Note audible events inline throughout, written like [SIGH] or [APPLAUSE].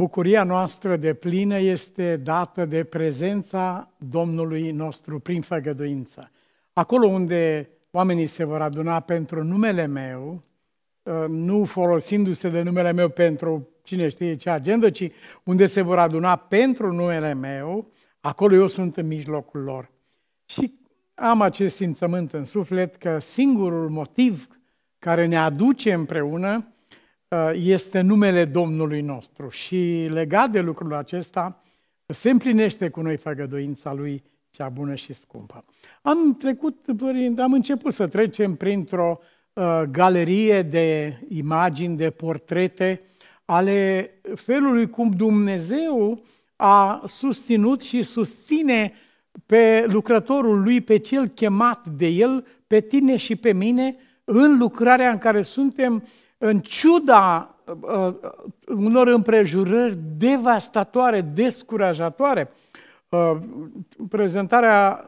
bucuria noastră de plină este dată de prezența Domnului nostru prin făgăduință. Acolo unde oamenii se vor aduna pentru numele meu, ă, nu folosindu-se de numele meu pentru cine știe ce agendă, ci unde se vor aduna pentru numele meu, acolo eu sunt în mijlocul lor. Și am acest simțământ în suflet că singurul motiv care ne aduce împreună Uh, este numele Domnului nostru și legat de lucrul acesta se împlinește cu noi făgăduința Lui cea bună și scumpă. Am trecut, am început să trecem printr-o uh, galerie de imagini, de portrete ale felului cum Dumnezeu a susținut și susține pe lucrătorul lui, pe cel chemat de el, pe tine și pe mine, în lucrarea în care suntem în ciuda uh, uh, unor împrejurări devastatoare, descurajatoare, uh, prezentarea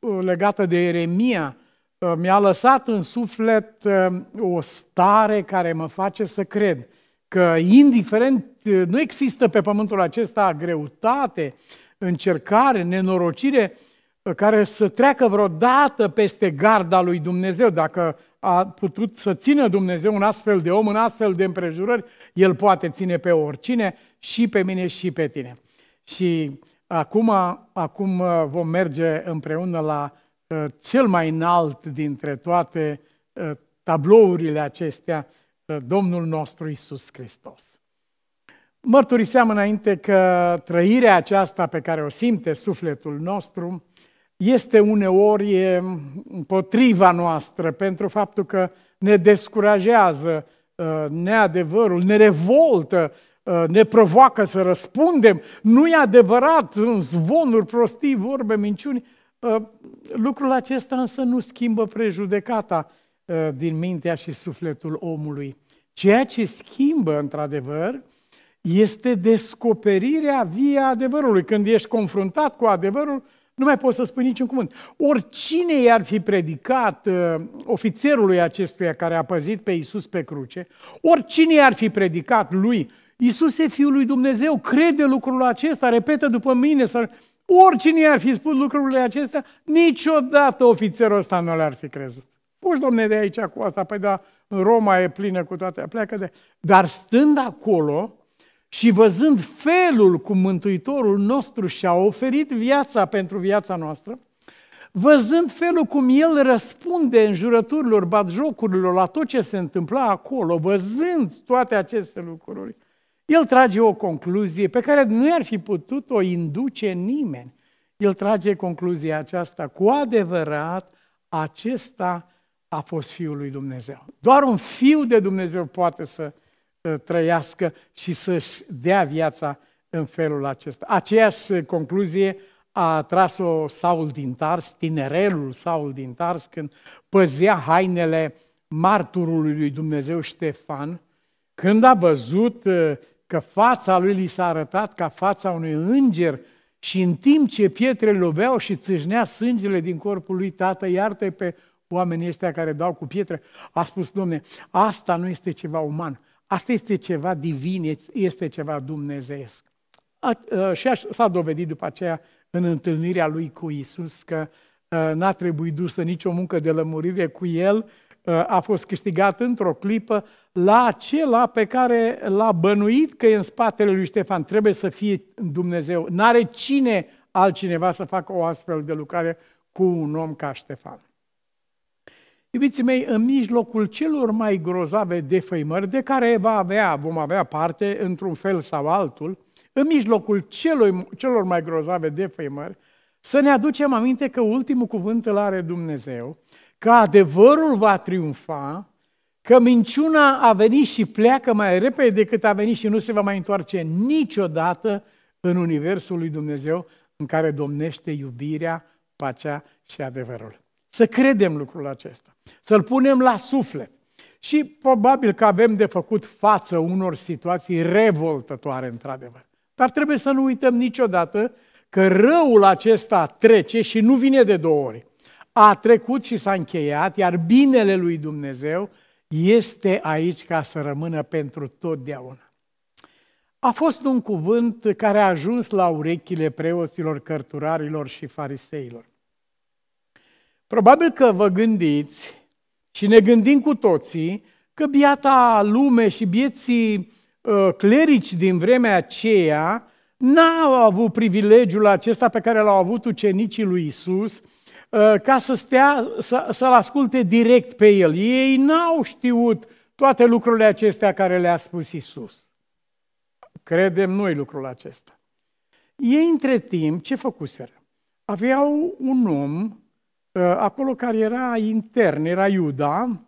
uh, legată de Eremia uh, mi-a lăsat în suflet uh, o stare care mă face să cred că, indiferent, uh, nu există pe pământul acesta greutate, încercare, nenorocire, uh, care să treacă vreodată peste garda lui Dumnezeu. Dacă a putut să țină Dumnezeu un astfel de om în astfel de împrejurări, El poate ține pe oricine, și pe mine și pe tine. Și acum, acum uh, vom merge împreună la uh, cel mai înalt dintre toate uh, tablourile acestea, Domnul nostru Isus Hristos. Mărturiseam înainte că trăirea aceasta pe care o simte sufletul nostru, este uneori împotriva noastră pentru faptul că ne descurajează ă, neadevărul, ne revoltă, ă, ne provoacă să răspundem. Nu e adevărat, în zvonuri, prostii, vorbe, minciuni. Ă, lucrul acesta însă nu schimbă prejudecata din mintea și sufletul omului. Ceea ce schimbă, într-adevăr, este descoperirea via adevărului. Când ești confruntat cu adevărul, nu mai poți să spui niciun cuvânt. Oricine i-ar fi predicat uh, ofițerului acestuia care a păzit pe Iisus pe cruce, oricine i-ar fi predicat lui, Iisus e Fiul lui Dumnezeu, crede lucrul acesta, repetă după mine, sau... oricine i-ar fi spus lucrurile acestea, niciodată ofițerul ăsta nu le-ar fi crezut. Puși, domne, de aici cu asta, păi da, Roma e plină cu toate, pleacă de... Dar stând acolo, și văzând felul cum Mântuitorul nostru și-a oferit viața pentru viața noastră, văzând felul cum el răspunde în jurăturilor, batjocurilor, la tot ce se întâmpla acolo, văzând toate aceste lucruri, el trage o concluzie pe care nu i-ar fi putut o induce nimeni. El trage concluzia aceasta, cu adevărat, acesta a fost Fiul lui Dumnezeu. Doar un Fiu de Dumnezeu poate să trăiască și să-și dea viața în felul acesta. Aceeași concluzie a tras-o Saul din Tars, tinerelul Saul din Tars, când păzea hainele marturului lui Dumnezeu Ștefan, când a văzut uh, că fața lui li s-a arătat ca fața unui înger și în timp ce pietre loveau și țâșnea sângele din corpul lui, tată, iartă pe oamenii ăștia care dau cu pietre, a spus, domne, asta nu este ceva uman, Asta este ceva divin, este ceva dumnezeesc. și s-a dovedit după aceea în întâlnirea lui cu Isus că n-a trebuit dusă nicio muncă de lămurire cu el, a fost câștigat într-o clipă la acela pe care l-a bănuit că e în spatele lui Ștefan. Trebuie să fie Dumnezeu. N-are cine altcineva să facă o astfel de lucrare cu un om ca Ștefan. Iubiții mei, în mijlocul celor mai grozave defăimări, de care va avea, vom avea parte într-un fel sau altul, în mijlocul celor, celor mai grozave defăimări, să ne aducem aminte că ultimul cuvânt îl are Dumnezeu, că adevărul va triumfa, că minciuna a venit și pleacă mai repede decât a venit și nu se va mai întoarce niciodată în Universul lui Dumnezeu în care domnește iubirea, pacea și adevărul. Să credem lucrul acesta, să-l punem la suflet. Și probabil că avem de făcut față unor situații revoltătoare, într-adevăr. Dar trebuie să nu uităm niciodată că răul acesta trece și nu vine de două ori. A trecut și s-a încheiat, iar binele lui Dumnezeu este aici ca să rămână pentru totdeauna. A fost un cuvânt care a ajuns la urechile preoților, cărturarilor și fariseilor. Probabil că vă gândiți și ne gândim cu toții că biata lume și bieții ă, clerici din vremea aceea n-au avut privilegiul acesta pe care l-au avut ucenicii lui Isus, ă, ca să stea, să, să-l asculte direct pe el. Ei n-au știut toate lucrurile acestea care le-a spus Isus. Credem noi lucrul acesta. Ei, între timp, ce făcuseră? Aveau un om Uh, acolo care era intern, era Iuda,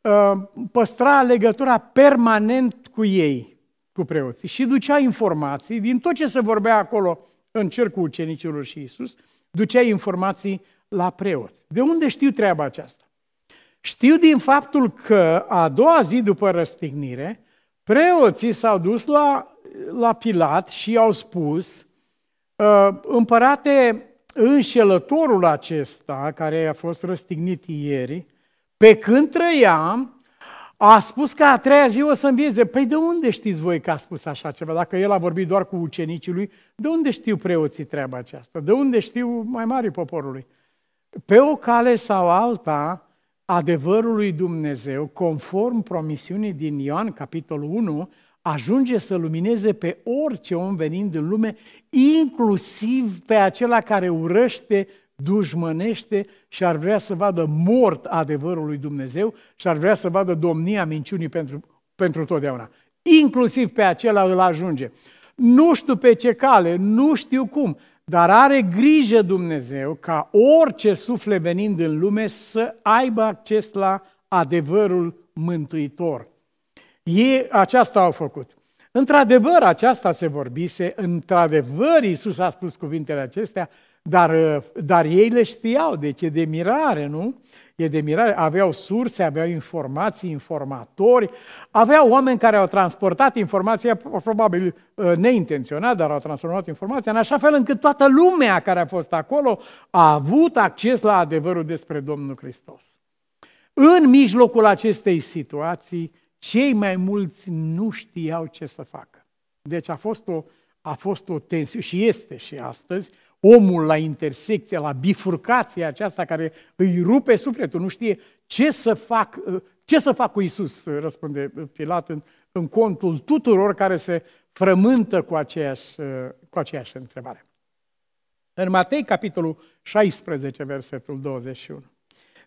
uh, păstra legătura permanent cu ei, cu preoții, și ducea informații din tot ce se vorbea acolo în cercul ucenicilor și Isus, ducea informații la preoți. De unde știu treaba aceasta? Știu din faptul că a doua zi după răstignire, preoții s-au dus la, la Pilat și i-au spus, uh, împărate, înșelătorul acesta, care a fost răstignit ieri, pe când trăiam, a spus că a treia zi o să învieze. Păi de unde știți voi că a spus așa ceva? Dacă el a vorbit doar cu ucenicii lui, de unde știu preoții treaba aceasta? De unde știu mai mari poporului? Pe o cale sau alta, adevărul lui Dumnezeu, conform promisiunii din Ioan, capitolul 1, ajunge să lumineze pe orice om venind în lume, inclusiv pe acela care urăște, dușmănește și ar vrea să vadă mort adevărul lui Dumnezeu și ar vrea să vadă domnia minciunii pentru, pentru totdeauna. Inclusiv pe acela îl ajunge. Nu știu pe ce cale, nu știu cum, dar are grijă Dumnezeu ca orice suflet venind în lume să aibă acces la adevărul mântuitor. Ei aceasta au făcut. Într-adevăr, aceasta se vorbise, într-adevăr Iisus a spus cuvintele acestea, dar, uh, dar ei le știau, deci e de mirare, nu? E de mirare, aveau surse, aveau informații, informatori, aveau oameni care au transportat informația, probabil uh, neintenționat, dar au transformat informația în așa fel încât toată lumea care a fost acolo a avut acces la adevărul despre Domnul Hristos. În mijlocul acestei situații, cei mai mulți nu știau ce să facă. Deci a fost o, a fost o tensiune și este și astăzi omul la intersecție, la bifurcația aceasta care îi rupe sufletul, nu știe ce să fac, ce să fac cu Isus, răspunde Pilat în, în contul tuturor care se frământă cu aceeași, cu aceeași întrebare. În Matei, capitolul 16, versetul 21.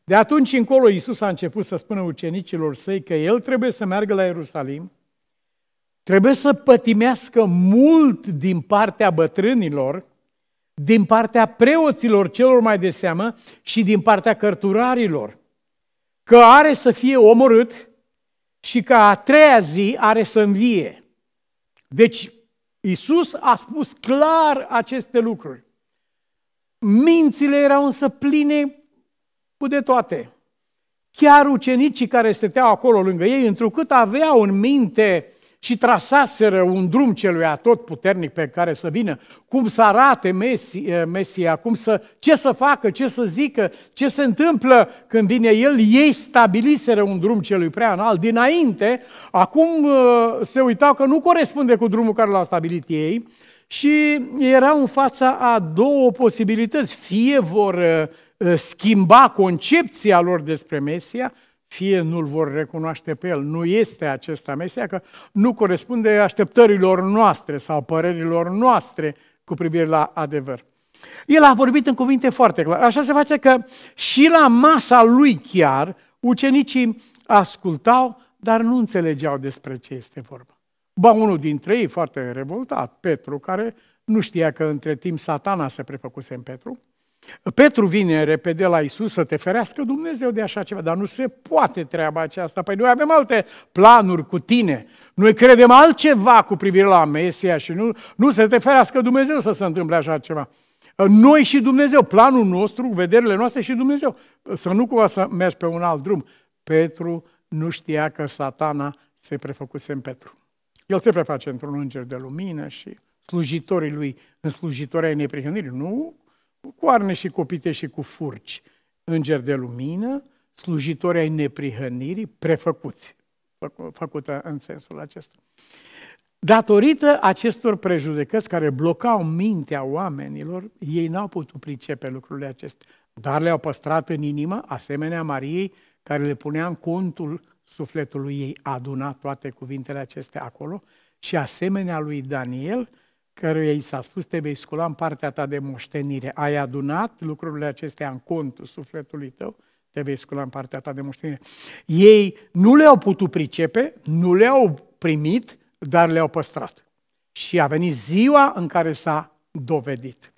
De atunci încolo Iisus a început să spună ucenicilor săi că el trebuie să meargă la Ierusalim, trebuie să pătimească mult din partea bătrânilor, din partea preoților celor mai de seamă și din partea cărturarilor, că are să fie omorât și că a treia zi are să învie. Deci Iisus a spus clar aceste lucruri. Mințile erau însă pline început de toate. Chiar ucenicii care stăteau acolo lângă ei, întrucât aveau în minte și trasaseră un drum celui tot puternic pe care să vină, cum să arate Mesia, eh, Mesia cum să, ce să facă, ce să zică, ce se întâmplă când vine El, ei stabiliseră un drum celui prea înalt dinainte, acum eh, se uitau că nu corespunde cu drumul care l-au stabilit ei și erau în fața a două posibilități, fie vor eh, Eh, schimba concepția lor despre Mesia, fie nu-L vor recunoaște pe El, nu este acesta Mesia, că nu corespunde așteptărilor noastre sau părerilor noastre cu privire la adevăr. El a vorbit în cuvinte foarte clare. Așa se face că și la masa lui chiar, ucenicii ascultau, dar nu înțelegeau despre ce este vorba. Ba, unul dintre ei, foarte revoltat, Petru, care nu știa că între timp satana se prefăcuse în Petru, Petru vine repede la Isus să te ferească Dumnezeu de așa ceva, dar nu se poate treaba aceasta. Păi noi avem alte planuri cu tine. Noi credem altceva cu privire la Mesia și nu, nu se te ferească Dumnezeu să se întâmple așa ceva. Noi și Dumnezeu, planul nostru, vederile noastre și Dumnezeu. Să nu cumva să mergi pe un alt drum. Petru nu știa că satana se prefăcuse în Petru. El se preface într-un înger de lumină și slujitorii lui în slujitorii neprihănirii. Nu cu coarne și copite și cu furci, îngeri de lumină, slujitori ai neprihănirii, prefăcuți, făcută în sensul acesta. Datorită acestor prejudecăți care blocau mintea oamenilor, ei n-au putut pricepe lucrurile acestea, dar le-au păstrat în inimă, asemenea Mariei, care le punea în contul sufletului ei, aduna toate cuvintele acestea acolo, și asemenea lui Daniel, căruia i s-a spus, te vei scula în partea ta de moștenire. Ai adunat lucrurile acestea în contul sufletului tău, te vei scula în partea ta de moștenire. Ei nu le-au putut pricepe, nu le-au primit, dar le-au păstrat. Și a venit ziua în care s-a dovedit.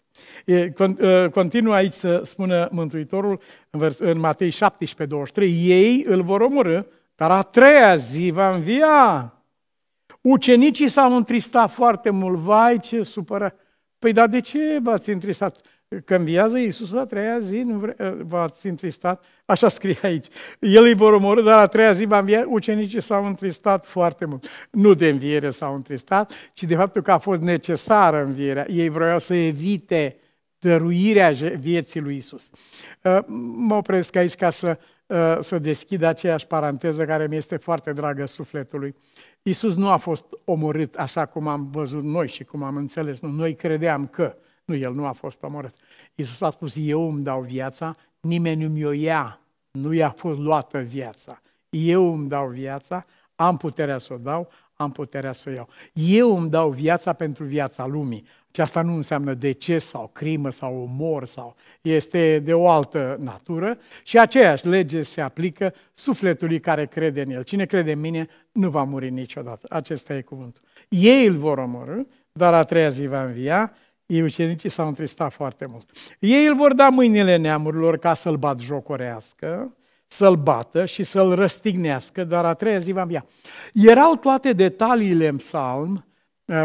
Continuă aici să spună Mântuitorul în Matei 17, 23, ei îl vor omorâ, dar a treia zi va învia. Ucenicii s-au întristat foarte mult, vai ce supărat. Păi dar de ce v-ați întristat? Că înviază Iisus la treia zi, nu vre... v-ați întristat? Așa scrie aici. El îi vor omorâ, dar la treia zi va învia. Ucenicii s-au întristat foarte mult. Nu de înviere s-au întristat, ci de faptul că a fost necesară învierea. Ei vreau să evite dăruirea vieții lui Isus. Uh, mă opresc aici ca să, uh, să deschid aceeași paranteză care mi este foarte dragă sufletului. Iisus nu a fost omorât așa cum am văzut noi și cum am înțeles. Nu, noi credeam că. Nu, el nu a fost omorât. Iisus a spus, eu îmi dau viața, nimeni nu mi-o ia. Nu i-a fost luată viața. Eu îmi dau viața, am puterea să o dau, am puterea să o iau. Eu îmi dau viața pentru viața lumii. Și asta nu înseamnă deces sau crimă sau omor sau este de o altă natură și aceeași lege se aplică sufletului care crede în el. Cine crede în mine nu va muri niciodată. Acesta e cuvântul. Ei îl vor omorâ, dar a treia zi va învia. Ei ucenicii s-au întristat foarte mult. Ei îl vor da mâinile neamurilor ca să-l bat jocorească, să-l bată și să-l răstignească, dar a treia zi va învia. Erau toate detaliile în psalm,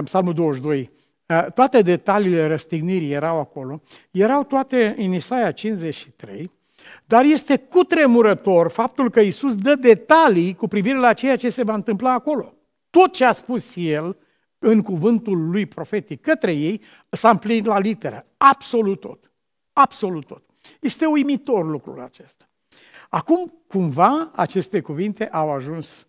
psalmul 22, Eh, toate detaliile răstignirii erau acolo, erau toate în Isaia 53, dar este cutremurător faptul că Isus dă detalii cu privire la ceea ce se va întâmpla acolo. Tot ce a spus el în cuvântul lui profetic către ei s-a împlinit la literă. Absolut tot. Absolut tot. Este uimitor lucrul acesta. Acum, cumva, aceste cuvinte au ajuns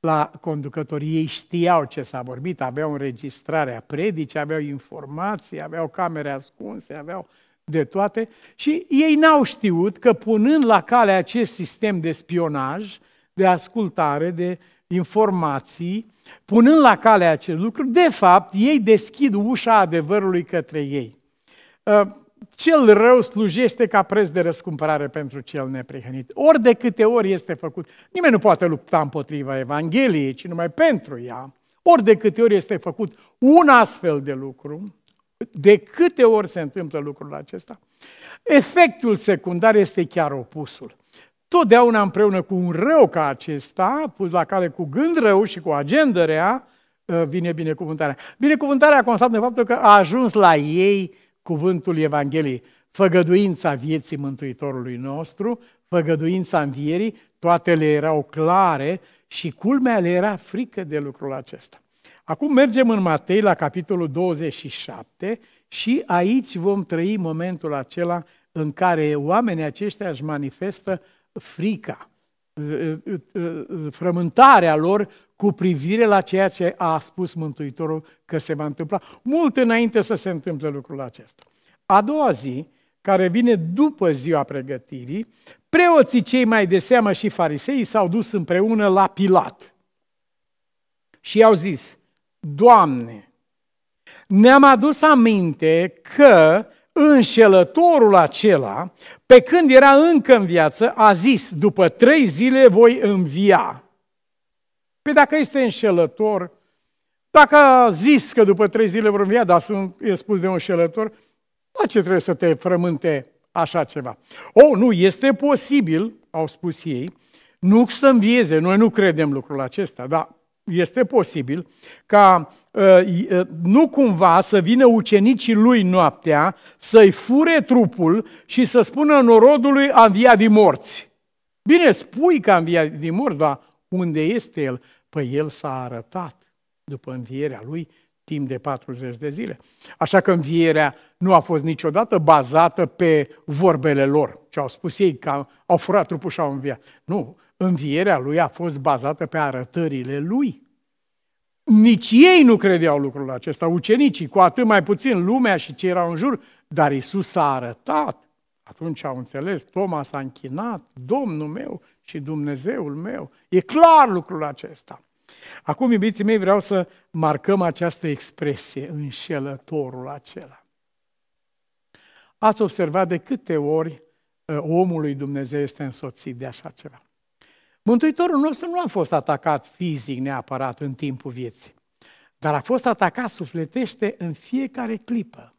la conducătorii ei știau ce s-a vorbit, aveau înregistrarea predicii, aveau informații, aveau camere ascunse, aveau de toate și ei n-au știut că punând la cale acest sistem de spionaj, de ascultare, de informații, punând la cale acest lucru, de fapt, ei deschid ușa adevărului către ei. Ă, cel rău slujește ca preț de răscumpărare pentru cel neprihănit. Ori de câte ori este făcut, nimeni nu poate lupta împotriva Evangheliei, ci numai pentru ea. Ori de câte ori este făcut un astfel de lucru, de câte ori se întâmplă lucrul acesta, efectul secundar este chiar opusul. Totdeauna împreună cu un rău ca acesta, pus la cale cu gând rău și cu agenda rea, ă, vine binecuvântarea. Binecuvântarea constată în faptul că a ajuns la ei cuvântul Evangheliei, făgăduința vieții Mântuitorului nostru, făgăduința învierii, toate le erau clare și culmea le era frică de lucrul acesta. Acum mergem în Matei la capitolul 27 și aici vom trăi momentul acela în care oamenii aceștia își manifestă frica frământarea lor cu privire la ceea ce a spus Mântuitorul că se va întâmpla, mult înainte să se întâmple lucrul acesta. A doua zi, care vine după ziua pregătirii, preoții cei mai de seamă și fariseii s-au dus împreună la Pilat și i-au zis, Doamne, ne-am adus aminte că înșelătorul acela, pe când era încă în viață, a zis, după trei zile voi învia. Pe păi dacă este înșelător, dacă a zis că după trei zile vor învia, dar sunt, e spus de un înșelător, la ce trebuie să te frământe așa ceva? O, nu, este posibil, au spus ei, nu să învieze, noi nu credem lucrul acesta, dar este posibil ca Uh, uh, nu cumva să vină ucenicii lui noaptea, să-i fure trupul și să spună norodului a via din morți. Bine, spui că a via din morți, dar unde este el? Păi el s-a arătat după învierea lui timp de 40 de zile. Așa că învierea nu a fost niciodată bazată pe vorbele lor, ce au spus ei că au furat trupul și au înviat. Nu, învierea lui a fost bazată pe arătările lui. Nici ei nu credeau lucrul acesta, ucenicii, cu atât mai puțin lumea și ce erau în jur, dar Isus s-a arătat. Atunci au înțeles, Toma s-a închinat, Domnul meu și Dumnezeul meu. E clar lucrul acesta. Acum, iubiții mei, vreau să marcăm această expresie, înșelătorul acela. Ați observat de câte ori eh, omului Dumnezeu este însoțit de așa ceva. Mântuitorul nostru nu a fost atacat fizic neapărat în timpul vieții, dar a fost atacat sufletește în fiecare clipă,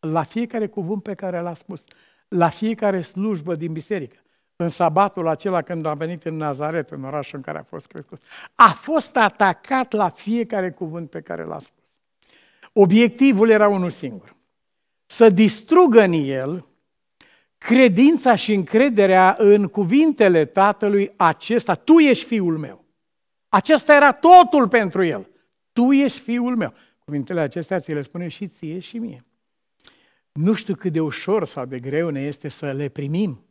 la fiecare cuvânt pe care l-a spus, la fiecare slujbă din biserică, în sabatul acela când a venit în Nazaret, în orașul în care a fost crescut. A fost atacat la fiecare cuvânt pe care l-a spus. Obiectivul era unul singur. Să distrugă în el credința și încrederea în cuvintele tatălui acesta, tu ești fiul meu. Acesta era totul pentru el. Tu ești fiul meu. Cuvintele acestea ți le spune și ție și mie. Nu știu cât de ușor sau de greu ne este să le primim.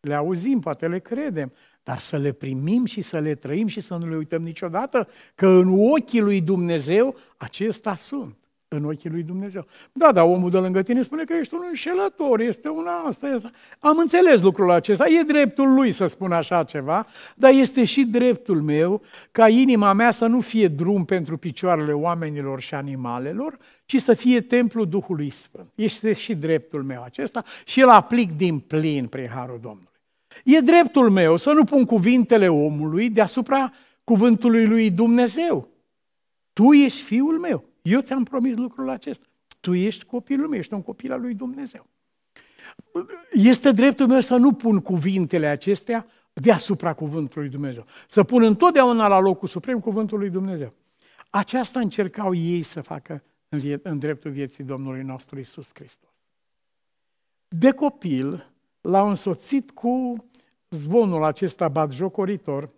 Le auzim, poate le credem, dar să le primim și să le trăim și să nu le uităm niciodată că în ochii lui Dumnezeu acesta sunt în ochii lui Dumnezeu. Da, dar omul de lângă tine spune că ești un înșelător, este una asta, asta. Am înțeles lucrul acesta, e dreptul lui să spun așa ceva, dar este și dreptul meu ca inima mea să nu fie drum pentru picioarele oamenilor și animalelor, ci să fie templul Duhului Sfânt. Este și dreptul meu acesta și îl aplic din plin prin Harul Domnului. E dreptul meu să nu pun cuvintele omului deasupra cuvântului lui Dumnezeu. Tu ești fiul meu. Eu ți-am promis lucrul acesta. Tu ești copilul meu, ești un copil al lui Dumnezeu. Este dreptul meu să nu pun cuvintele acestea deasupra cuvântului Dumnezeu. Să pun întotdeauna la locul suprem cuvântul lui Dumnezeu. Aceasta încercau ei să facă în, vie- în dreptul vieții Domnului nostru Isus Hristos. De copil l-au însoțit cu zvonul acesta batjocoritor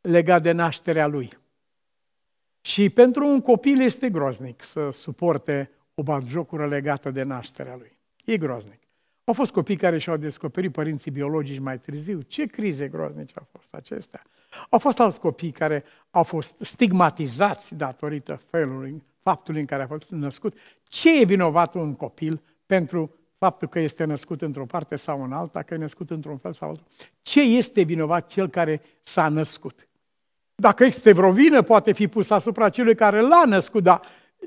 legat de nașterea lui – și pentru un copil este groaznic să suporte o batjocură legată de nașterea lui. E groaznic. Au fost copii care și-au descoperit părinții biologici mai târziu. Ce crize groaznice au fost acestea? Au fost alți copii care au fost stigmatizați datorită felului, faptului în care a fost născut. Ce e vinovat un copil pentru faptul că este născut într-o parte sau în alta, că e născut într-un fel sau altul? Ce este vinovat cel care s-a născut? Dacă este vreo vină, poate fi pusă asupra celui care l-a născut, dar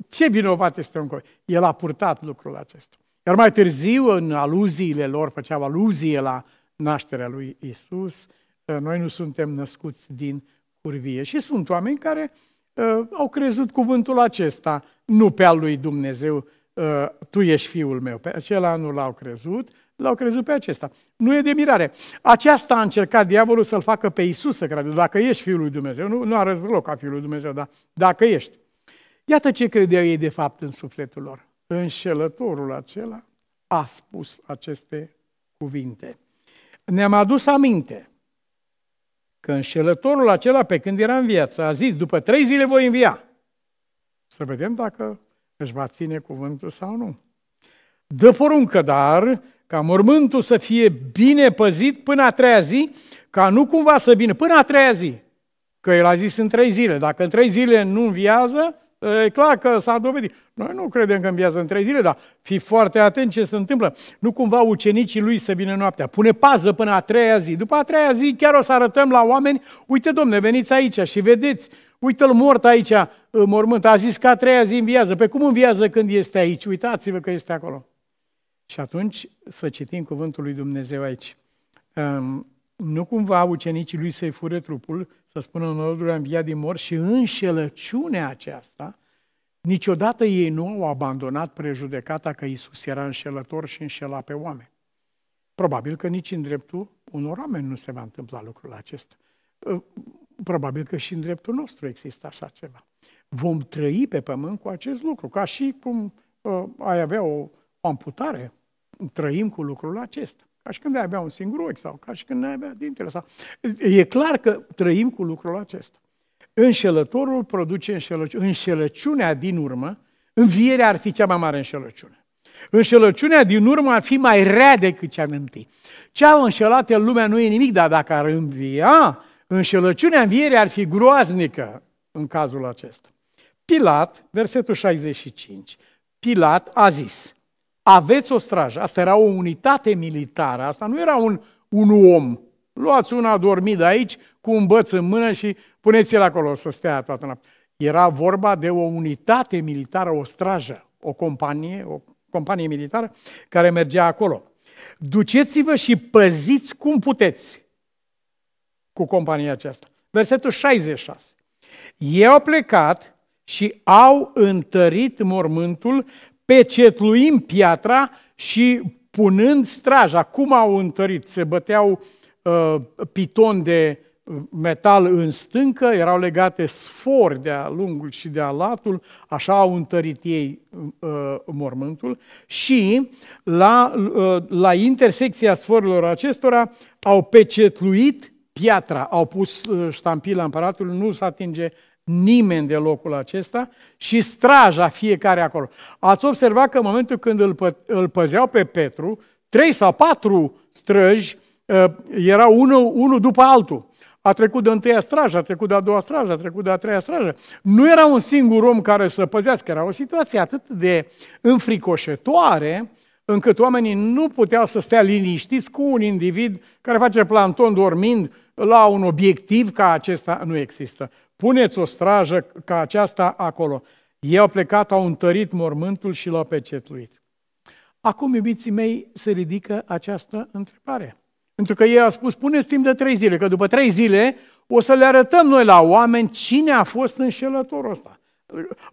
ce vinovat este un copil? El a purtat lucrul acesta. Iar mai târziu, în aluziile lor, făceau aluzie la nașterea lui Isus. Eh, noi nu suntem născuți din curvie. Și sunt oameni care uh, au crezut cuvântul acesta, nu pe al lui Dumnezeu, uh, tu ești fiul meu. Pe acela nu l-au crezut, L-au crezut pe acesta. Nu e de mirare. Aceasta a încercat diavolul să-l facă pe Isus să creadă. dacă ești Fiul lui Dumnezeu. Nu, nu arăți deloc ca Fiul lui Dumnezeu, dar dacă ești. Iată ce credeau ei de fapt în sufletul lor. Înșelătorul acela a spus aceste cuvinte. Ne-am adus aminte că înșelătorul acela, pe când era în viață, a zis, după trei zile voi învia. Să vedem dacă își va ține cuvântul sau nu. Dă poruncă, dar ca mormântul să fie bine păzit până a treia zi, ca nu cumva să vină până a treia zi. Că el a zis în trei zile. Dacă în trei zile nu înviază, e clar că s-a dovedit. Noi nu credem că înviază în trei zile, dar fi foarte atent ce se întâmplă. Nu cumva ucenicii lui să vină noaptea. Pune pază până a treia zi. După a treia zi chiar o să arătăm la oameni, uite domne, veniți aici și vedeți, uite-l mort aici, mormânt. A zis că a treia zi înviază. Pe cum înviază când este aici? Uitați-vă că este acolo. Și atunci să citim cuvântul lui Dumnezeu aici. Ehm, nu cumva ucenicii lui să-i fură trupul, să spună în ordul înviat din mor și înșelăciunea aceasta, niciodată ei nu au abandonat prejudecata că Isus era înșelător și înșela pe oameni. Probabil că nici în dreptul unor oameni nu se va întâmpla lucrul acesta. Ehm, probabil că și în dreptul nostru există așa ceva. Vom trăi pe pământ cu acest lucru, ca și cum uh, ai avea o, o amputare trăim cu lucrul acesta. Ca și când ai avea un singur ochi sau ca și când ai avea dintele. Sau... E clar că trăim cu lucrul acesta. Înșelătorul produce înșelăciune. Înșelăciunea din urmă, învierea ar fi cea mai mare înșelăciune. Înșelăciunea din urmă ar fi mai rea decât cea întâi. Cea înșelată în lumea nu e nimic, dar dacă ar învia, înșelăciunea învierii ar fi groaznică în cazul acesta. Pilat, versetul 65, Pilat a zis, aveți o strajă. Asta era o unitate militară, asta nu era un, un om. Luați una adormit aici cu un băț în mână și puneți-l acolo să stea toată noaptea. Era vorba de o unitate militară, o strajă, o companie, o companie militară care mergea acolo. Duceți-vă și păziți cum puteți cu compania aceasta. Versetul 66. Ei au plecat și au întărit mormântul pecetluim piatra și punând straja. Cum au întărit? Se băteau uh, piton de metal în stâncă, erau legate sfori de-a lungul și de-a latul, așa au întărit ei uh, mormântul și la, uh, la intersecția sforilor acestora au pecetluit piatra, au pus uh, ștampila împăratului, nu se atinge nimeni de locul acesta și straja fiecare acolo. Ați observat că în momentul când îl, pă, îl păzeau pe Petru, trei sau patru străji uh, erau unul, unul după altul. A trecut de întâia strajă, a trecut de a doua strajă, a trecut de a treia strajă. Nu era un singur om care să păzească, era o situație atât de înfricoșătoare încât oamenii nu puteau să stea liniștiți cu un individ care face planton dormind la un obiectiv ca acesta nu există. Puneți o strajă ca aceasta acolo. Ei au plecat, au întărit mormântul și l-au pecetluit. Acum, iubiții mei, se ridică această întrebare. Pentru că ei au spus, puneți timp de trei zile, că după trei zile o să le arătăm noi la oameni cine a fost înșelătorul ăsta.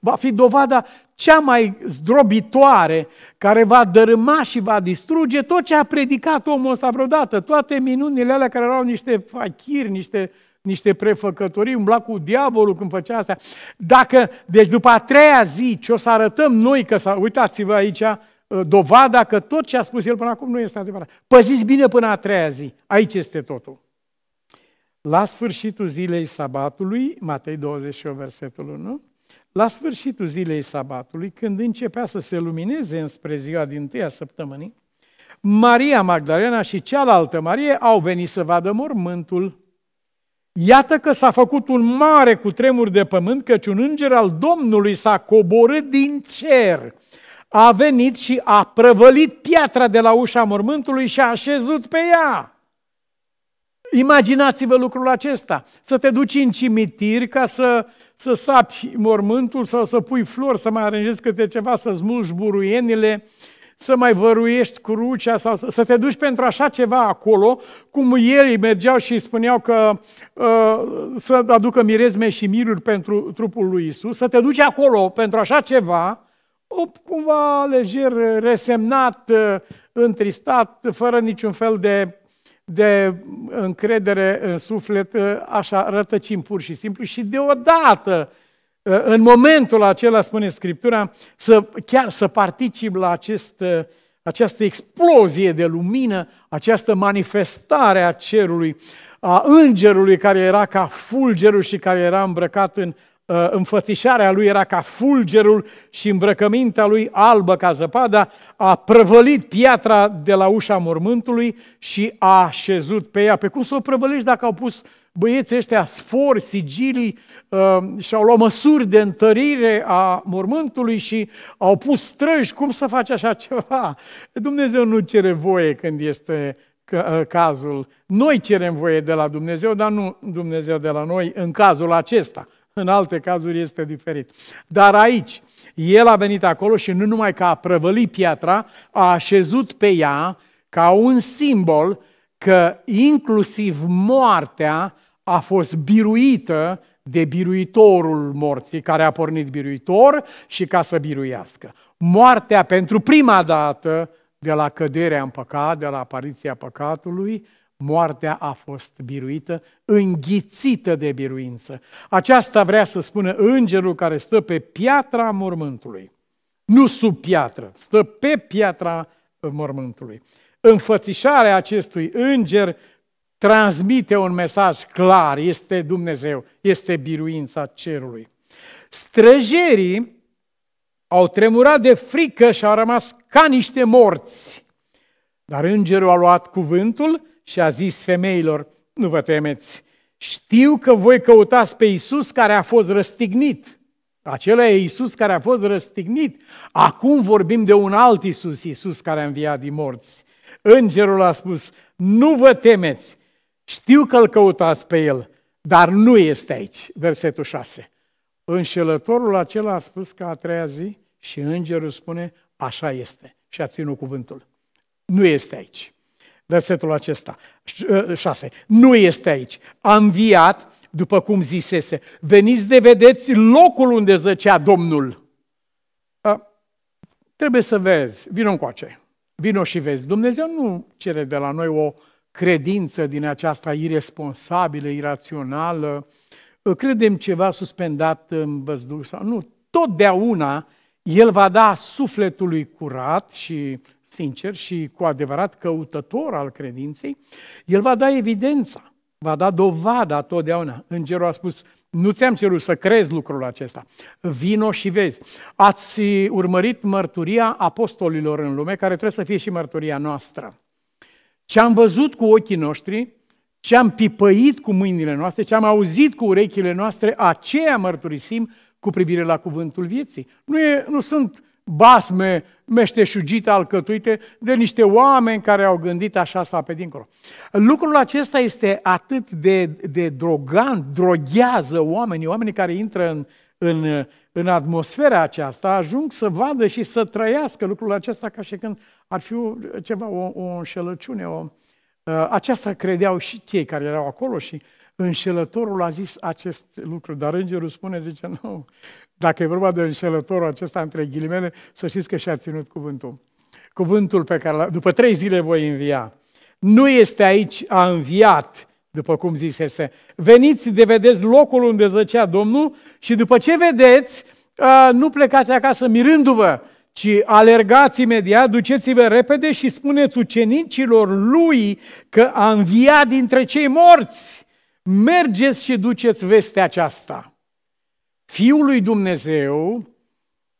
Va fi dovada cea mai zdrobitoare care va dărâma și va distruge tot ce a predicat omul ăsta vreodată, toate minunile alea care erau niște fachiri, niște uh, niște prefăcătorii, umbla cu diavolul când făcea asta. Dacă, deci după a treia zi, ce o să arătăm noi, că să, uitați-vă aici, uh, dovada că tot ce a spus el până acum nu este adevărat. Păziți bine până a treia zi. Aici este totul. La sfârșitul zilei sabatului, Matei 28, versetul 1, la sfârșitul zilei sabatului, când începea să se lumineze înspre ziua din tâia săptămânii, Maria Magdalena și cealaltă Marie au venit să vadă mormântul. Iată că s-a făcut un mare cutremur de pământ, căci un înger al Domnului s-a coborât din cer. A venit și a prăvălit piatra de la ușa mormântului și a așezut pe ea. Imaginați-vă lucrul acesta. Să te duci în cimitir ca să, să sapi mormântul sau să pui flori, să mai aranjezi câte ceva, să smulgi buruienile, să mai văruiești crucea sau să, te duci pentru așa ceva acolo, cum ieri mergeau și spuneau că ă, să aducă mirezme și miruri pentru trupul lui Isus, să te duci acolo pentru așa ceva, cumva lejer, resemnat, ă, întristat, fără niciun fel de, de încredere în suflet, ă, așa rătăcim pur și simplu și deodată Ă, în momentul acela, spune Scriptura, să, chiar să particip la acest, ă, această explozie de lumină, această manifestare a cerului, a îngerului care era ca fulgerul și care era îmbrăcat în Uh, înfățișarea lui era ca fulgerul și îmbrăcămintea lui albă ca zăpada, a prăvălit piatra de la ușa mormântului și a așezut pe ea. Pe cum să o prăvălești dacă au pus băieții ăștia sfori, sigilii uh, și au luat măsuri de întărire a mormântului și au pus străji, cum să faci așa ceva? Dumnezeu nu cere voie când este uh, cazul. Noi cerem voie de la Dumnezeu, dar nu Dumnezeu de la noi în cazul acesta. În alte cazuri este diferit. Dar aici, el a venit acolo și nu numai că a prăvălit piatra, a așezut pe ea ca un simbol că inclusiv moartea a fost biruită de biruitorul morții, care a pornit biruitor și ca să biruiască. Moartea pentru prima dată de la căderea în păcat, de la apariția păcatului, moartea a fost biruită, înghițită de biruință. Aceasta vrea să spună îngerul care stă pe piatra mormântului. Nu sub piatră, stă pe piatra uh, mormântului. Înfățișarea acestui înger transmite un mesaj clar, este Dumnezeu, este biruința cerului. Străjerii au tremurat de frică și au rămas ca niște morți. Dar îngerul a luat cuvântul și a zis femeilor, nu vă temeți, știu că voi căutați pe Iisus care a fost răstignit. Acela e Iisus care a fost răstignit. Acum vorbim de un alt Iisus, Iisus care a înviat din morți. Îngerul a spus, nu vă temeți, știu că îl căutați pe el, dar nu este aici, versetul 6. Înșelătorul acela a spus că a treia zi și îngerul spune, așa este. Și a ținut cuvântul. Nu este aici versetul acesta, 6. Ă, nu este aici. A înviat, după cum zisese, veniți de vedeți locul unde zăcea Domnul. A, trebuie să vezi, vino încoace, vino și vezi. Dumnezeu nu cere de la noi o credință din aceasta irresponsabilă, irațională, ă, credem ceva suspendat în văzduh sau nu. Totdeauna El va da sufletului curat și sincer și cu adevărat căutător al credinței, el va da evidența, va da dovada totdeauna. Îngerul a spus, nu ți-am cerut să crezi lucrul acesta. Vino și vezi. Ați urmărit mărturia apostolilor în lume, care trebuie să fie și mărturia noastră. Ce am văzut cu ochii noștri, ce am pipăit cu mâinile noastre, ce am auzit cu urechile noastre, aceea mărturisim cu privire la cuvântul vieții. Nu, e, nu sunt basme meșteșugite, alcătuite de niște oameni care au gândit așa sau pe dincolo. Lucrul acesta este atât de, de drogant, droghează oamenii, oamenii care intră în, în, în atmosfera aceasta, ajung să vadă și să trăiască lucrul acesta ca și când ar fi ceva, o, o înșelăciune. O, ă, aceasta credeau și cei care erau acolo și uh, înșelătorul a zis acest lucru, dar îngerul spune, zice, nu, dacă e vorba de înșelătorul acesta, între ghilimele, să știți că și-a ținut cuvântul. Cuvântul pe care, după trei zile voi învia. Nu este aici, a înviat, după cum zisese. Veniți de vedeți locul unde zăcea Domnul și după ce vedeți, nu plecați acasă mirându-vă, ci alergați imediat, duceți-vă repede și spuneți ucenicilor lui că a înviat dintre cei morți mergeți și duceți vestea aceasta. Fiul lui Dumnezeu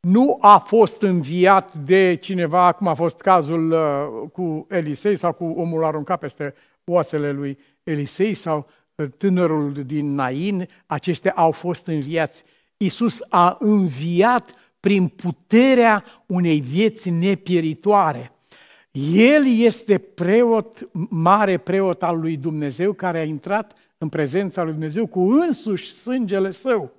nu a fost înviat de cineva, cum a fost cazul uh, cu Elisei sau cu omul aruncat peste oasele lui Elisei sau uh, tânărul din Nain, aceștia au fost înviați. Iisus a înviat prin puterea unei vieți nepieritoare. El este preot, mare preot al lui Dumnezeu care a intrat în prezența lui Dumnezeu cu însuși sângele său.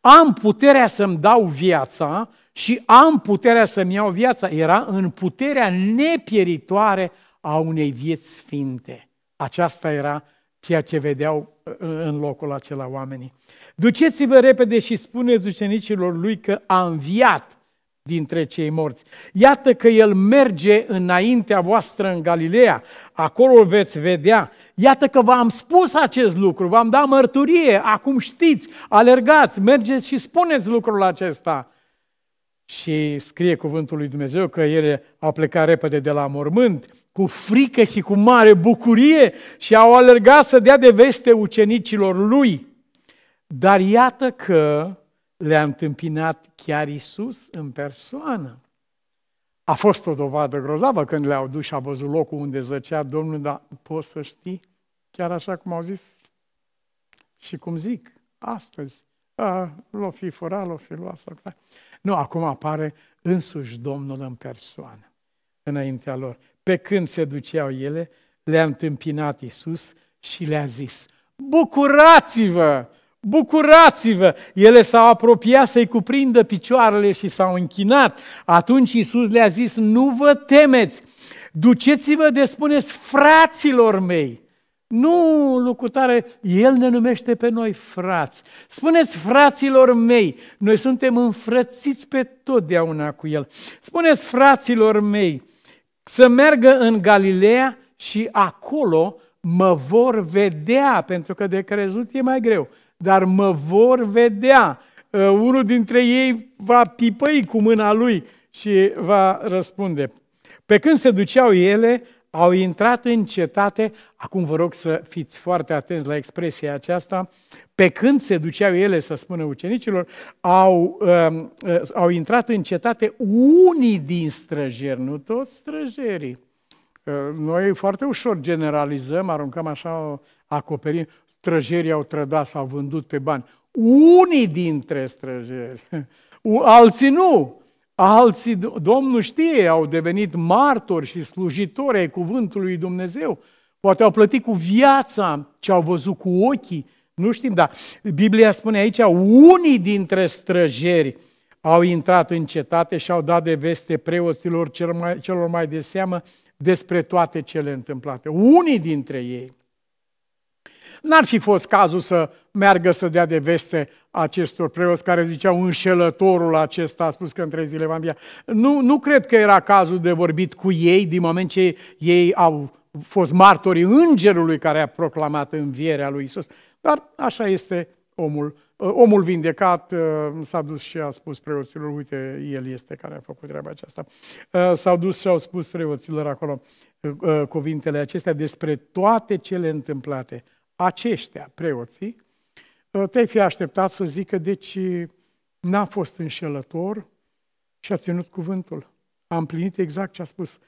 Am puterea să-mi dau viața și am puterea să-mi iau viața. Era în puterea nepieritoare a unei vieți sfinte. Aceasta era ceea ce vedeau uh, în locul acela oamenii. Duceți-vă repede și spuneți ucenicilor lui că a înviat dintre cei morți. Iată că el merge înaintea voastră în Galileea, acolo îl veți vedea. Iată că v-am spus acest lucru, v-am dat mărturie, acum știți, alergați, mergeți și spuneți lucrul acesta. Și scrie cuvântul lui Dumnezeu că ele au plecat repede de la mormânt, cu frică și cu mare bucurie și au alergat să dea de veste ucenicilor lui. Dar iată că le-a întâmpinat chiar Isus în persoană. A fost o dovadă grozavă când le-au dus și a văzut locul unde zăcea Domnul, dar poți să știi, chiar așa cum au zis și cum zic astăzi, l-o fi furat, l-o fi luat sau clar. Nu, acum apare însuși Domnul în persoană, înaintea lor. Pe când se duceau ele, le-a întâmpinat Isus și le-a zis, bucurați-vă Bucurați-vă! Ele s-au apropiat să-i cuprindă picioarele și s-au închinat. Atunci Iisus le-a zis, nu vă temeți, duceți-vă de spuneți fraților mei. Nu, lucutare, El ne numește pe noi frați. Spuneți fraților mei, noi suntem înfrățiți pe totdeauna cu El. Spuneți fraților mei să meargă în Galileea și acolo mă vor vedea, pentru că de crezut e mai greu dar mă vor vedea. Uh, unul dintre ei va pipăi cu mâna lui și va răspunde. Pe când se duceau ele, au intrat în cetate, acum vă rog să fiți foarte atenți la expresia aceasta, pe când se duceau ele, să spună ucenicilor, au, uh, uh, au intrat în cetate unii din străjeri, nu toți străjerii. Uh, noi foarte ușor generalizăm, aruncăm așa, acoperim străjerii au trădat, s-au vândut pe bani. Unii dintre străjeri, [LAUGHS] alții nu. Alții, Domnul știe, au devenit martori și slujitori ai cuvântului Dumnezeu. Poate au plătit cu viața ce au văzut cu ochii. Nu știm, dar Biblia spune aici, unii dintre străjeri au intrat în cetate și au dat de veste preoților celor mai, celor mai de seamă despre toate cele întâmplate. Unii dintre ei n-ar fi fost cazul să meargă să dea de veste acestor preoți care ziceau înșelătorul acesta a spus că în trei zile va învia. Nu, nu cred că era cazul de vorbit cu ei din moment ce ei au fost martorii îngerului care a proclamat învierea lui Isus. Dar așa este omul. Omul vindecat uh, s-a dus și a spus preoților, uite, el este care a făcut treaba aceasta. Uh, s-au dus și au spus preoților acolo uh, cuvintele acestea despre toate cele întâmplate aceștia, preoții, uh, te-ai fi așteptat să zică, deci uh, n-a fost înșelător și a ținut cuvântul. A împlinit exact ce a spus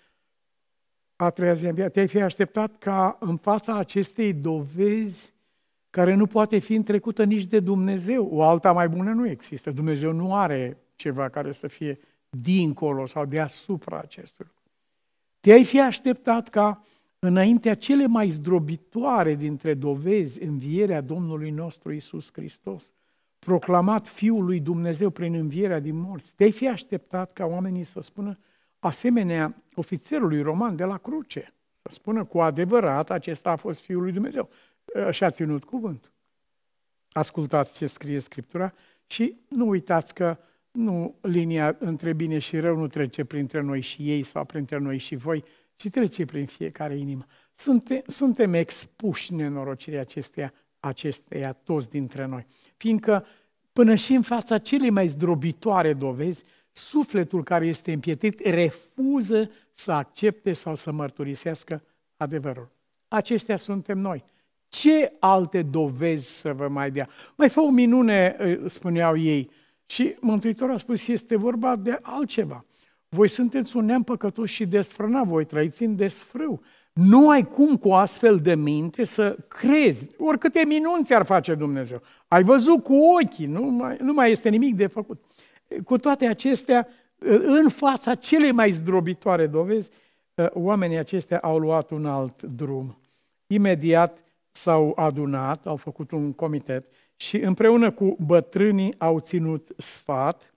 a treia zi Te-ai fi așteptat ca în fața acestei dovezi care nu poate fi întrecută nici de Dumnezeu. O alta mai bună nu există. Dumnezeu nu are ceva care să fie dincolo sau deasupra acestui lucru. Te-ai fi așteptat ca înaintea cele mai zdrobitoare dintre dovezi învierea Domnului nostru Isus Hristos, proclamat Fiul lui Dumnezeu prin învierea din morți, te-ai fi așteptat ca oamenii să spună asemenea ofițerului roman de la cruce, să spună cu adevărat acesta a fost Fiul lui Dumnezeu și a ținut cuvânt. Ascultați ce scrie Scriptura și nu uitați că nu linia între bine și rău nu trece printre noi și ei sau printre noi și voi, și trece prin fiecare inimă. Suntem, suntem expuși nenorocirii acesteia, acesteia toți dintre noi, fiindcă până și în fața celei mai zdrobitoare dovezi, sufletul care este împietrit refuză să accepte sau să mărturisească adevărul. Aceștia suntem noi. Ce alte dovezi să vă mai dea? Mai fă o minune, spuneau ei. Și Mântuitorul a spus, este vorba de altceva. Voi sunteți un neam păcătos și desfrânat, voi trăiți în desfrâu. Nu ai cum cu astfel de minte să crezi, oricâte minunți ar face Dumnezeu. Ai văzut cu ochii, nu mai, nu mai este nimic de făcut. Cu toate acestea, în fața cele mai zdrobitoare dovezi, oamenii acestea au luat un alt drum. Imediat s-au adunat, au făcut un comitet și împreună cu bătrânii au ținut sfat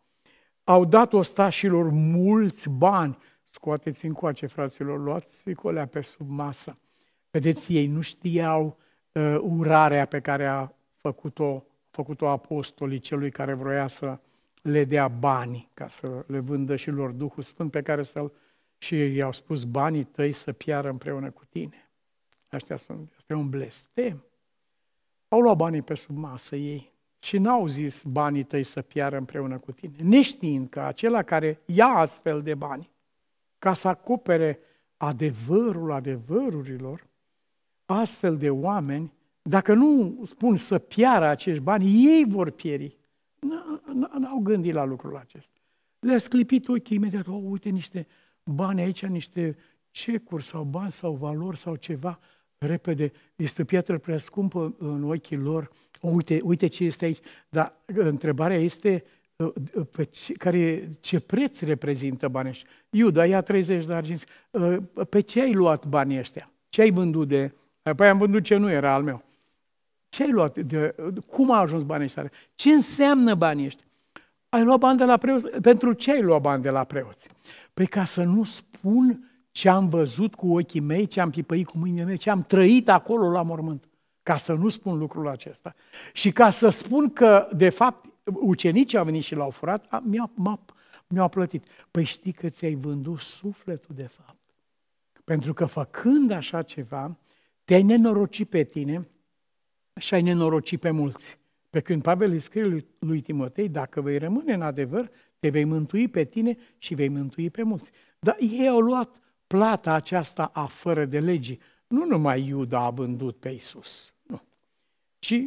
au dat ostașilor mulți bani. Scoateți încoace, fraților, luați colea pe sub masă. Vedeți, ei nu știau uh, urarea pe care a făcut-o, făcut-o apostolii celui care vroia să le dea bani ca să le vândă și lor Duhul Sfânt pe care să-l... Și i-au spus banii tăi să piară împreună cu tine. Aștia sunt, asta e un blestem. Au luat banii pe sub masă ei. Și n-au zis banii tăi să piară împreună cu tine, neștiind că acela care ia astfel de bani ca să acopere adevărul adevărurilor, astfel de oameni, dacă nu spun să piară acești bani, ei vor pieri. N-au gândit la lucrul acesta. Le-a sclipit ochii imediat, oh uite niște bani aici, niște cecuri sau bani sau valori sau ceva, repede, este o piatră prea scumpă în ochii lor, uite, uite ce este aici. Dar uh, întrebarea este uh, uh, pe ce, care, ce preț reprezintă banii ăștia. Iuda ia 30 de arginți. Pe ce ai luat banii ăștia? Ce ai vândut de... Apoi am vândut ce nu era al meu. Ce ai luat? De, cum a ajuns banii ăștia? Ce înseamnă banii ăștia? Ai luat bani de la preoți? Pentru ce ai luat bani de la preoți? Pe păi ca să nu spun ce am văzut cu ochii mei, ce am pipăit cu mâinile mele, ce am trăit acolo la mormânt. Ca să nu spun lucrul acesta. Și ca să spun că, de fapt, ucenicii au venit și l-au furat, mi-a, mi a mi-a plătit. Păi știi că ți-ai vândut sufletul, de fapt. Pentru că făcând așa ceva, te-ai nenorocit pe tine și ai nenorocit pe mulți. Pe când Pavel îi scrie lui, lui Timotei, dacă vei rămâne în adevăr, te vei mântui pe tine și vei mântui pe mulți. Dar ei au luat plata aceasta a fără de legii, nu numai Iuda a vândut pe Isus, nu, ci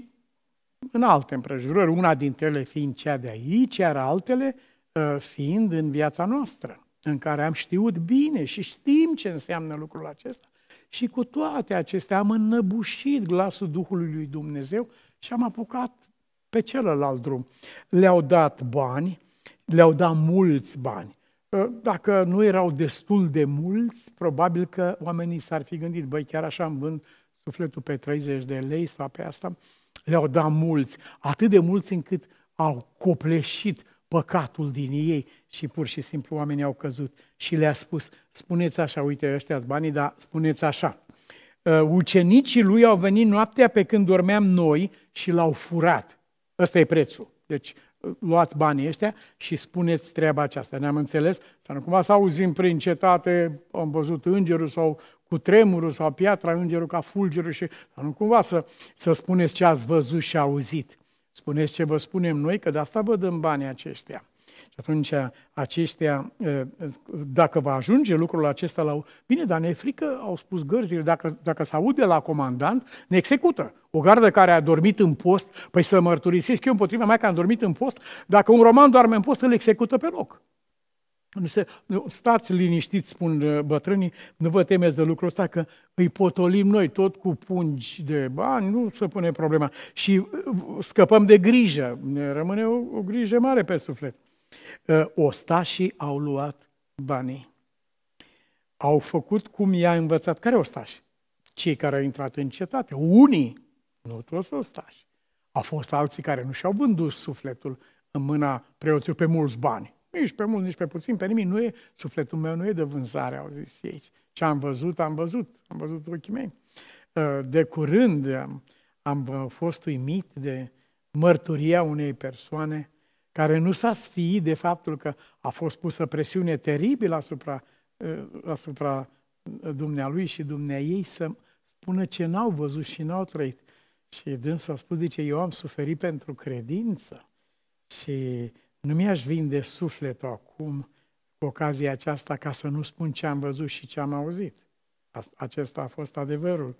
în alte împrejurări, una dintre ele fiind cea de aici, iar altele ă, fiind în viața noastră, în care am știut bine și știm ce înseamnă lucrul acesta. Și cu toate acestea am înnăbușit glasul Duhului lui Dumnezeu și am apucat pe celălalt drum. Le-au dat bani, le-au dat mulți bani. Ă, dacă nu erau destul de mulți, probabil că oamenii s-ar fi gândit, băi, chiar așa îmi vând sufletul pe 30 de lei sau pe asta. Le-au dat mulți, atât de mulți încât au copleșit păcatul din ei și pur și simplu oamenii au căzut și le-a spus, spuneți așa, uite, ăștia banii, dar spuneți așa. Ă, ucenicii lui au venit noaptea pe când dormeam noi și l-au furat. Ăsta e prețul. Deci luați banii ăștia și spuneți treaba aceasta. Ne-am înțeles? Sau nu cumva să auzim prin cetate, am văzut îngerul sau cu tremurul sau piatra îngerul ca fulgerul și sau nu cumva să, să spuneți ce ați văzut și auzit. Spuneți ce vă spunem noi, că de asta vă dăm banii aceștia. Și atunci aceștia, dacă va ajunge lucrul acesta la... Bine, dar ne frică, au spus gărzile, dacă, dacă se aude la comandant, ne execută. O gardă care a dormit în post, păi să mărturisesc eu împotriva mea că am dormit în post, dacă un roman doarme în post, îl execută pe loc. Nu se, nu, stați liniștiți, spun bătrânii, nu vă temeți de lucrul ăsta, că îi potolim noi tot cu pungi de bani, nu se pune problema. Și scăpăm de grijă, ne rămâne o, o grijă mare pe suflet. Ă, ostașii au luat banii. Au făcut cum i-a învățat. Care ostași? Cei care au intrat în cetate. Unii, nu toți ostași. Au fost alții care nu și-au vândut sufletul în mâna preoților pe mulți bani. Nici pe mulți, nici pe puțin, pe nimic. Nu e, sufletul meu nu e de vânzare, au zis ei. Ce am văzut, am văzut. Am văzut ochii mei. Ă, de curând am fost uimit de mărturia unei persoane care nu s-a sfiit de faptul că a fost pusă presiune teribilă asupra, ă, asupra ă, dumnealui și dumneai să spună ce n-au văzut și n-au trăit. Și dânsul a spus, zice, eu am suferit pentru credință și nu mi-aș vinde sufletul acum cu ocazia aceasta ca să nu spun ce am văzut și ce am auzit. Acesta a fost adevărul.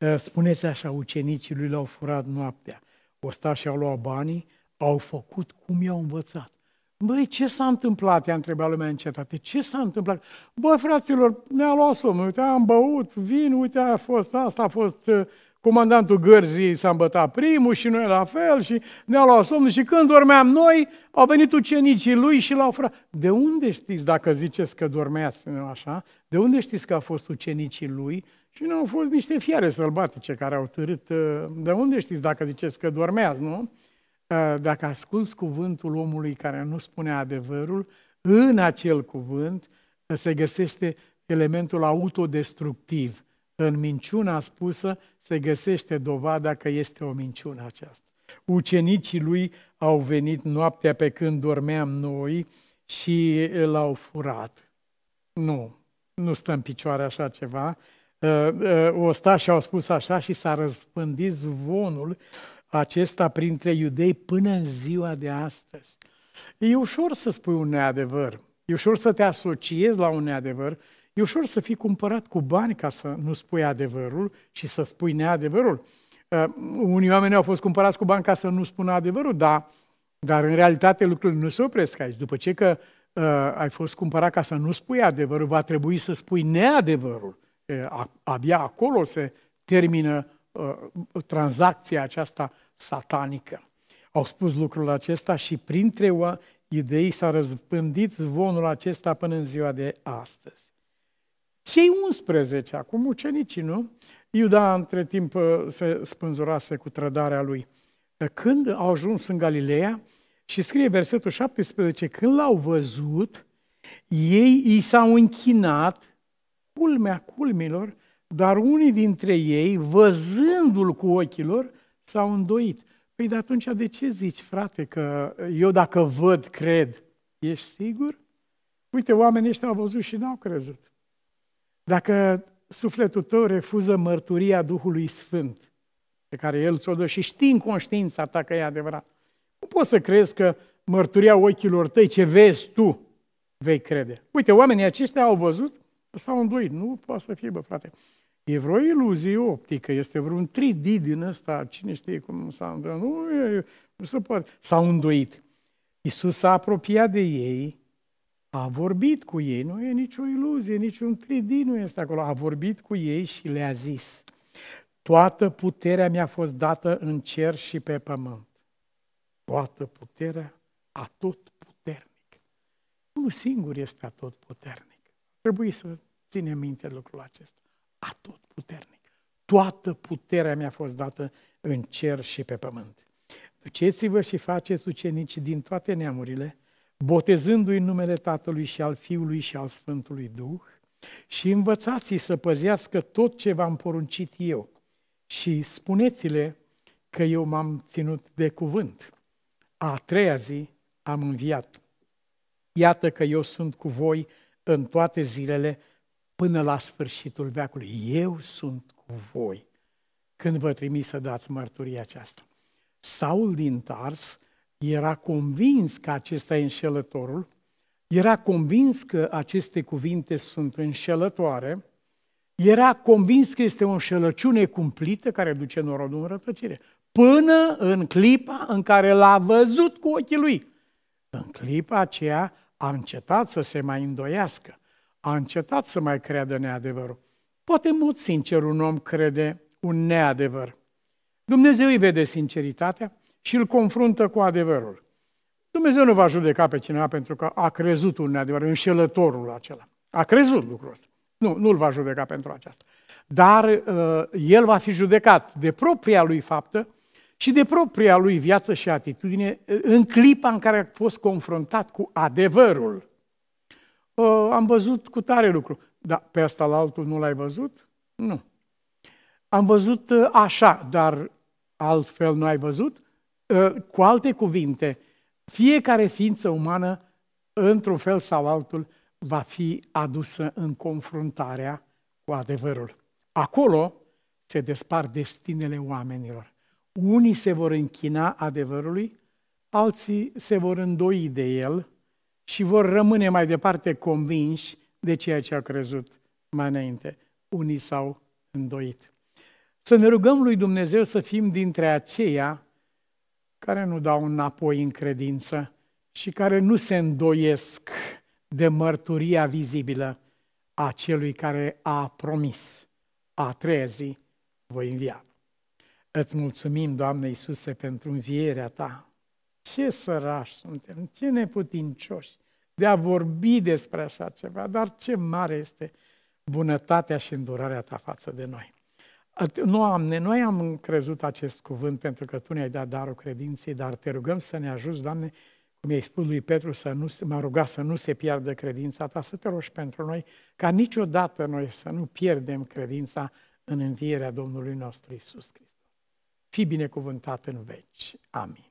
Ă, spuneți așa, ucenicii lui l-au furat noaptea. Ostașii au luat banii, au făcut cum i-au învățat. Băi, ce s-a întâmplat? I-a întrebat lumea în cetate. Ce s-a întâmplat? Băi, fraților, ne-a luat somnul. Uite, am băut vin, uite, a fost asta, a fost uh, comandantul gărzii s-a îmbătat primul și noi la fel și ne-a luat somnul și când dormeam noi, au venit ucenicii lui și l-au furat. De unde știți dacă ziceți că dormeați așa? De unde știți că a fost ucenicii lui și nu au fost niște fiare sălbatice care au târât? Uh, de unde știți dacă ziceți că dormeați, nu? Eh, dacă asculți cuvântul omului care nu spune adevărul, în acel cuvânt eh, se găsește elementul autodestructiv. În minciuna spusă se găsește dovada că este o minciună aceasta. Ucenicii lui au venit noaptea pe când dormeam noi și eh, l-au furat. Nu, nu stă în picioare așa ceva. Ostașii au spus așa și s-a răspândit zvonul acesta printre iudei până în ziua de astăzi. E ușor să spui un neadevăr, e ușor să te asociezi la un neadevăr, e ușor să fii cumpărat cu bani ca să nu spui adevărul și să spui neadevărul. Uh, unii oameni au fost cumpărați cu bani ca să nu spună adevărul, da, dar în realitate lucrurile nu se opresc aici. După ce că uh, ai fost cumpărat ca să nu spui adevărul, va trebui să spui neadevărul. Uh, abia acolo se termină Uh, tranzacția aceasta satanică. Au spus lucrul acesta și printre idei s-a răspândit zvonul acesta până în ziua de astăzi. Cei 11, acum ucenicii, nu? Iuda între timp uh, se spânzurase cu trădarea lui. Când au ajuns în Galileea, și scrie versetul 17, când l-au văzut, ei i s-au închinat, culmea culmilor, dar unii dintre ei, văzându-l cu ochilor, s-au îndoit. Păi de atunci de ce zici, frate, că eu dacă văd, cred? Ești sigur? Uite, oamenii ăștia au văzut și n-au crezut. Dacă sufletul tău refuză mărturia Duhului Sfânt, pe care El ți-o dă și știi în conștiința ta că e adevărat, nu poți să crezi că mărturia ochilor tăi, ce vezi tu, vei crede? Uite, oamenii aceștia au văzut, s-au înduit. Nu poate să fie, bă, frate. E vreo iluzie optică, este vreun 3D din ăsta, cine știe cum s-a întâmplat, nu, nu se poate. S-au îndoit. Iisus s-a apropiat de ei, a vorbit cu ei, nu e nicio iluzie, niciun 3D nu este acolo, a vorbit cu ei și le-a zis, toată puterea mi-a fost dată în cer și pe pământ. Toată puterea a tot puternic. Unul singur este a tot puternic. Trebuie să ținem minte lucrul acesta atot puternic. Toată puterea mi-a fost dată în cer și pe pământ. Duceți-vă și faceți ucenici din toate neamurile, botezându-i numele Tatălui și al Fiului și al Sfântului Duh și învățați-i să păzească tot ce v-am poruncit eu și spuneți-le că eu m-am ținut de cuvânt. A treia zi am înviat. Iată că eu sunt cu voi în toate zilele până la sfârșitul veacului. Eu sunt cu voi când vă trimis să dați mărturia aceasta. Saul din Tars era convins că acesta e înșelătorul, era convins că aceste cuvinte sunt înșelătoare, era convins că este o înșelăciune cumplită care duce norodul în rătăcire, până în clipa în care l-a văzut cu ochii lui. În clipa aceea a încetat să se mai îndoiască a încetat să mai creadă neadevărul. Poate în mod sincer un om crede un neadevăr. Dumnezeu îi vede sinceritatea și îl confruntă cu adevărul. Dumnezeu nu va judeca pe cineva pentru că a crezut un neadevăr, înșelătorul acela. A crezut lucrul ăsta. Nu, nu-l va judeca pentru aceasta. Dar uh, el va fi judecat de propria lui faptă și de propria lui viață și atitudine uh, în clipa în care a fost confruntat cu adevărul. Uh, am văzut cu tare lucru. Dar pe asta la altul nu l-ai văzut? Nu. Am văzut uh, așa, dar altfel nu ai văzut? Uh, cu alte cuvinte, fiecare ființă umană, într-un fel sau altul, va fi adusă în confruntarea cu adevărul. Acolo se despart destinele oamenilor. Unii se vor închina adevărului, alții se vor îndoi de el, și vor rămâne mai departe convinși de ceea ce au crezut mai înainte. Unii s-au îndoit. Să ne rugăm lui Dumnezeu să fim dintre aceia care nu dau înapoi în credință și care nu se îndoiesc de mărturia vizibilă a celui care a promis a treia zi voi învia. Îți mulțumim, Doamne Iisuse, pentru învierea Ta. Ce sărași suntem, ce neputincioși, de a vorbi despre așa ceva, dar ce mare este bunătatea și îndurarea ta față de noi. Doamne, noi am crezut acest cuvânt pentru că Tu ne-ai dat darul credinței, dar Te rugăm să ne ajuți, Doamne, cum i-ai spus lui Petru, să nu, m-a rugat să nu se piardă credința Ta, să Te rogi pentru noi, ca niciodată noi să nu pierdem credința în învierea Domnului nostru Isus Hristos. Fii binecuvântat în veci. Amin.